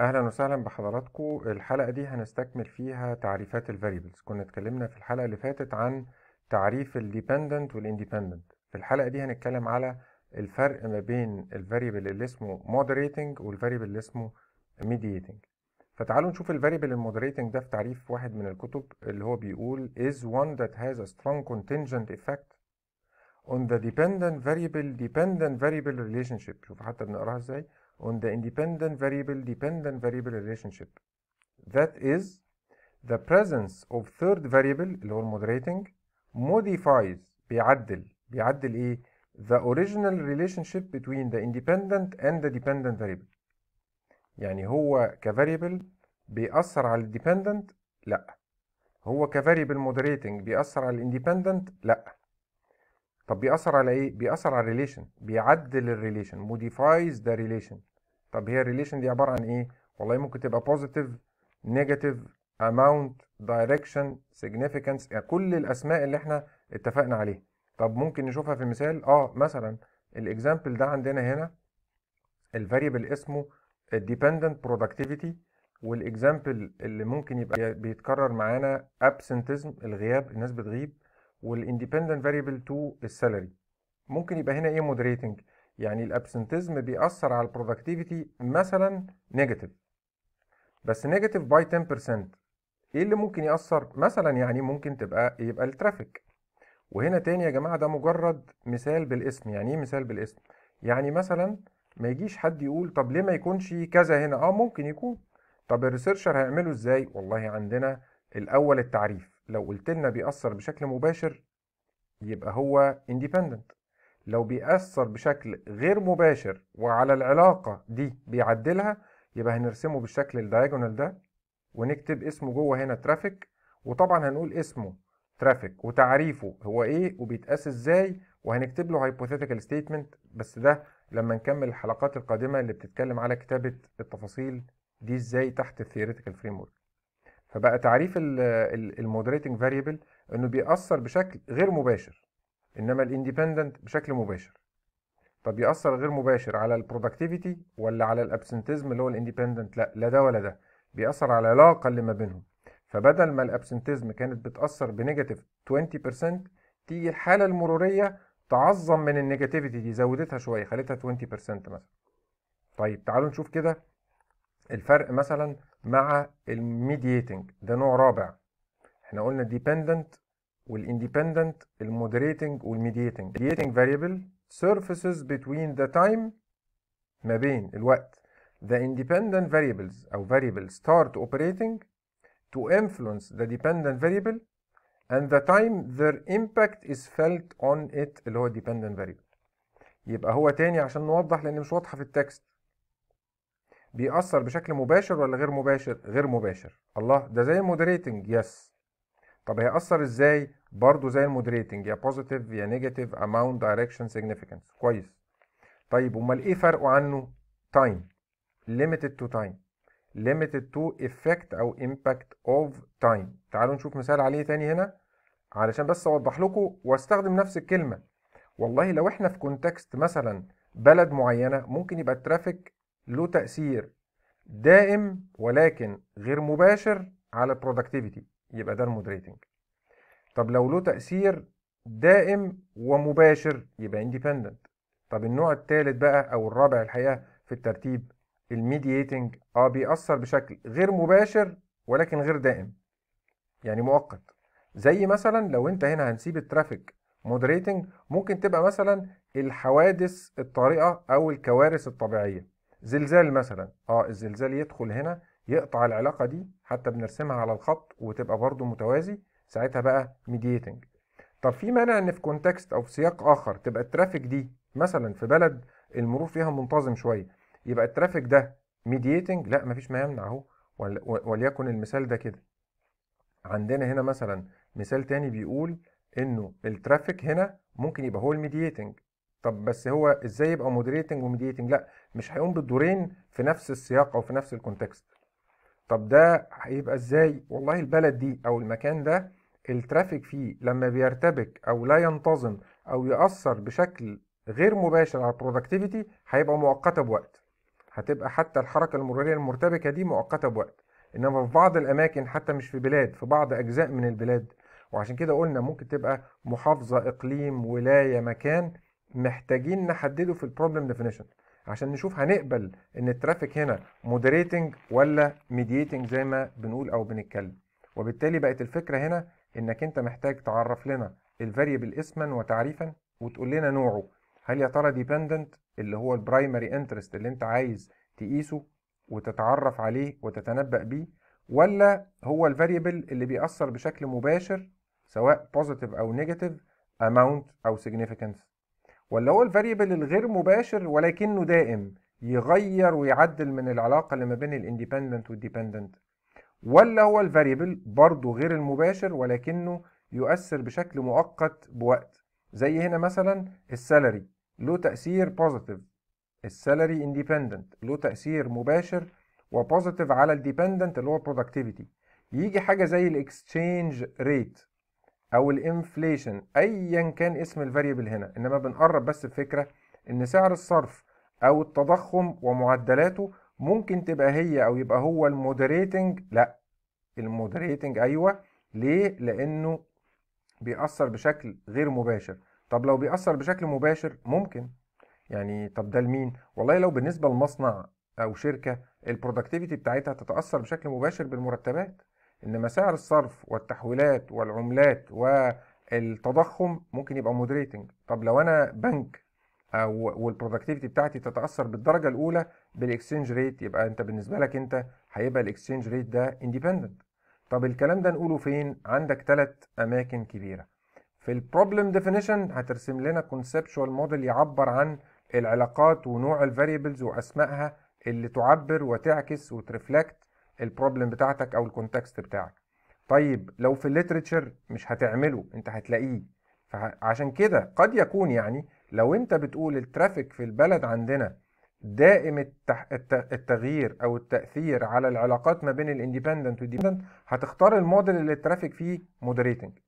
اهلا وسهلا بحضراتكم الحلقه دي هنستكمل فيها تعريفات الفاريبلز كنا اتكلمنا في الحلقه اللي فاتت عن تعريف الديبندنت والاندبندنت في الحلقه دي هنتكلم على الفرق ما بين الفاريبل اللي اسمه مودريتنج والفاريبل اللي اسمه mediating فتعالوا نشوف الفاريبل المودريتنج ده في تعريف واحد من الكتب اللي هو بيقول is one that has a strong contingent effect on the dependent variable dependent variable relationship شوف حتى بنقراها ازاي on the independent variable dependent variable relationship that is the presence of third variable اللي هو moderating modifies بيعدل بيعدل ايه the original relationship between the independent and the dependent variable يعني هو كفاريبل بيأثر على الديبندنت لا هو كفاريبل مودريتنج بيأثر على الاندبندنت لا طب بيأثر على ايه بيأثر على الريليشن بيعدل الريليشن موديفايز ذا ريليشن طب هي الريليشن دي عباره عن ايه والله ممكن تبقى بوزيتيف نيجاتيف اماونت دايركشن سيجنيفيكانس كل الاسماء اللي احنا اتفقنا عليها طب ممكن نشوفها في مثال اه مثلا الاكزامبل ده عندنا هنا الفاريبل اسمه الديبندنت برودكتيفيتي والاكزامبل اللي ممكن يبقى بيتكرر معانا ابسنتزم الغياب الناس بتغيب والاندبندنت فاريبل تو السالري ممكن يبقى هنا ايه مودريتنج يعني الابسنتيزم بيأثر على البرودكتيفيتي مثلا نيجاتيف بس نيجاتيف باي 10% ايه اللي ممكن يأثر مثلا يعني ممكن تبقى يبقى الترافيك وهنا تاني يا جماعة ده مجرد مثال بالاسم يعني ايه مثال بالاسم يعني مثلا ما يجيش حد يقول طب ليه ما يكونش كذا هنا اه ممكن يكون طب الريسيرشر هيعمله ازاي والله عندنا الاول التعريف لو قلت لنا بيأثر بشكل مباشر يبقى هو independent لو بيأثر بشكل غير مباشر وعلى العلاقة دي بيعدلها يبقى هنرسمه بالشكل الدايجونال ده ونكتب اسمه جوه هنا ترافيك وطبعا هنقول اسمه ترافيك وتعريفه هو ايه وبيتقاس ازاي وهنكتب له هايبوثيتيكال ستيتمنت بس ده لما نكمل الحلقات القادمة اللي بتتكلم على كتابة التفاصيل دي ازاي تحت الثيوريتيكال فريم ورك فبقى تعريف المودريتنج فاريبل انه بيأثر بشكل غير مباشر انما الاندبندنت بشكل مباشر طب يأثر غير مباشر على البرودكتيفيتي ولا على الابسنتيزم اللي هو الاندبندنت لا لا ده ولا ده بيأثر على العلاقة اللي ما بينهم فبدل ما الابسنتيزم كانت بتأثر بنيجاتيف 20% تيجي الحالة المرورية تعظم من النيجاتيفيتي دي زودتها شوية خلتها 20% مثلا طيب تعالوا نشوف كده الفرق مثلا مع الميدييتنج ده نوع رابع احنا قلنا ديبندنت والاندبندنت المودريتنج والميديتنج mediating variable surfaces between the time ما بين الوقت the independent variables أو variable start operating to influence the dependent variable and the time their impact is felt on it اللي هو dependent variable يبقى هو تاني عشان نوضح لأن مش واضحة في التكست بيأثر بشكل مباشر ولا غير مباشر؟ غير مباشر الله ده زي المودريتنج يس yes. طب هيأثر ازاي برضه زي المودريتنج يا بوزيتيف يا نيجاتيف اماونت دايركشن سيجنيفيكانس كويس طيب امال ايه فرقه عنه تايم ليميتد تو تايم ليميتد تو effect او امباكت اوف تايم تعالوا نشوف مثال عليه تاني هنا علشان بس اوضح لكم واستخدم نفس الكلمه والله لو احنا في كونتكست مثلا بلد معينه ممكن يبقى الترافيك له تاثير دائم ولكن غير مباشر على البرودكتيفيتي يبقى ده المودريتنج طب لو له تأثير دائم ومباشر يبقى انديبندنت طب النوع الثالث بقى او الرابع الحقيقه في الترتيب الميدييتنج اه بيأثر بشكل غير مباشر ولكن غير دائم يعني مؤقت زي مثلا لو انت هنا هنسيب الترافيك مودريتنج ممكن تبقى مثلا الحوادث الطارئه او الكوارث الطبيعيه زلزال مثلا اه الزلزال يدخل هنا يقطع العلاقة دي حتى بنرسمها على الخط وتبقى برضو متوازي ساعتها بقى ميديتنج طب في مانع ان في كونتكست او في سياق اخر تبقى الترافيك دي مثلا في بلد المرور فيها منتظم شويه يبقى الترافيك ده ميديتنج لا مفيش ما يمنع اهو وليكن المثال ده كده عندنا هنا مثلا مثال تاني بيقول انه الترافيك هنا ممكن يبقى هو الميديتنج طب بس هو ازاي يبقى مودريتنج وميديتنج لا مش هيقوم بالدورين في نفس السياق او في نفس الكونتكست طب ده هيبقى ازاي والله البلد دي او المكان ده الترافيك فيه لما بيرتبك او لا ينتظم او يأثر بشكل غير مباشر على البرودكتيفيتي هيبقى مؤقته بوقت هتبقى حتى الحركه المروريه المرتبكه دي مؤقته بوقت انما في بعض الاماكن حتى مش في بلاد في بعض اجزاء من البلاد وعشان كده قلنا ممكن تبقى محافظه اقليم ولايه مكان محتاجين نحدده في البروبلم ديفينيشن عشان نشوف هنقبل ان الترافيك هنا مودريتنج ولا ميديتنج زي ما بنقول او بنتكلم وبالتالي بقت الفكره هنا انك انت محتاج تعرف لنا الفاريبل اسما وتعريفا وتقول لنا نوعه هل يا ترى ديبندنت اللي هو البرايمري انترست اللي انت عايز تقيسه وتتعرف عليه وتتنبأ بيه ولا هو الفاريبل اللي بيأثر بشكل مباشر سواء بوزيتيف او نيجاتيف اماونت او significance ولا هو الفاريبل الغير مباشر ولكنه دائم يغير ويعدل من العلاقه اللي ما بين الاندبندنت والديبندنت ولا هو الفاريبل برضه غير المباشر ولكنه يؤثر بشكل مؤقت بوقت زي هنا مثلا السالري له تاثير بوزيتيف السالري اندبندنت له تاثير مباشر وبوزيتيف على الديبندنت اللي هو برودكتيفيتي يجي حاجه زي الاكستشينج ريت او الانفليشن ايا كان اسم الفاريبل هنا انما بنقرب بس الفكره ان سعر الصرف او التضخم ومعدلاته ممكن تبقى هي او يبقى هو المودريتنج لا المودريتنج ايوه ليه لانه بيأثر بشكل غير مباشر طب لو بيأثر بشكل مباشر ممكن يعني طب ده لمين والله لو بالنسبه لمصنع او شركه البرودكتيفيتي بتاعتها تتاثر بشكل مباشر بالمرتبات ان مسائل الصرف والتحويلات والعملات والتضخم ممكن يبقى مودريتنج طب لو أنا بنك أو والبرودكتيفيتي بتاعتي تتأثر بالدرجة الأولى بالاكسنج ريت يبقى أنت بالنسبة لك أنت هيبقى الاكسنج ريت ده اندبندنت طب الكلام ده نقوله فين؟ عندك ثلاث أماكن كبيرة في البروبلم ديفينيشن هترسم لنا كونسبشوال موديل يعبر عن العلاقات ونوع الفاريبلز واسمائها اللي تعبر وتعكس وترفلكت البروبلم بتاعتك او الكونتكست بتاعك طيب لو في الليترتشر مش هتعمله انت هتلاقيه فعشان كده قد يكون يعني لو انت بتقول الترافيك في البلد عندنا دائم التغيير او التاثير على العلاقات ما بين الاندبندنت والديبندنت هتختار الموديل اللي الترافيك فيه مودريتنج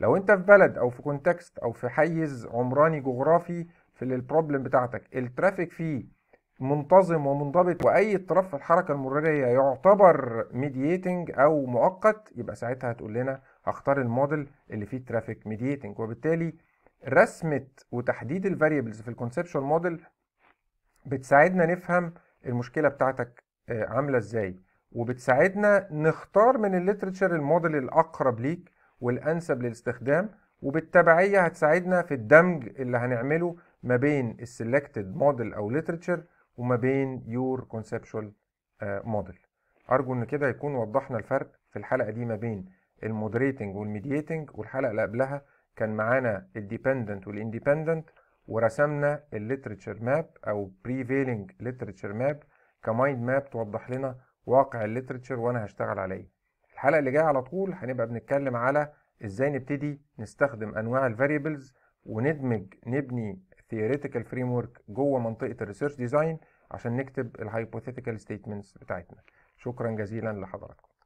لو انت في بلد او في كونتكست او في حيز عمراني جغرافي في البروبلم بتاعتك الترافيك فيه منتظم ومنضبط واي اضطراب في الحركه المروريه يعتبر ميدييتنج او مؤقت يبقى ساعتها هتقول لنا هختار الموديل اللي فيه ترافيك ميدييتنج وبالتالي رسمه وتحديد الفاريبلز في الكونسبشوال موديل بتساعدنا نفهم المشكله بتاعتك آه، عامله ازاي وبتساعدنا نختار من الليترتشر الموديل الاقرب ليك والانسب للاستخدام وبالتبعيه هتساعدنا في الدمج اللي هنعمله ما بين السيلكتد موديل او ليترتشر وما بين يور كونسبشوال موديل ارجو ان كده يكون وضحنا الفرق في الحلقه دي ما بين المودريتنج والميدييتنج والحلقه اللي قبلها كان معانا الديبندنت والاندبندنت ورسمنا الليترتشر ماب او بريفيلنج ليترتشر ماب كمايند ماب توضح لنا واقع الليترتشر وانا هشتغل عليه الحلقه اللي جايه على طول هنبقى بنتكلم على ازاي نبتدي نستخدم انواع الفاريبلز وندمج نبني ثيوريتيكال فريم ورك جوه منطقه الريسيرش ديزاين عشان نكتب الهايبوثيتيكال ستيتمنتس بتاعتنا شكرا جزيلا لحضراتكم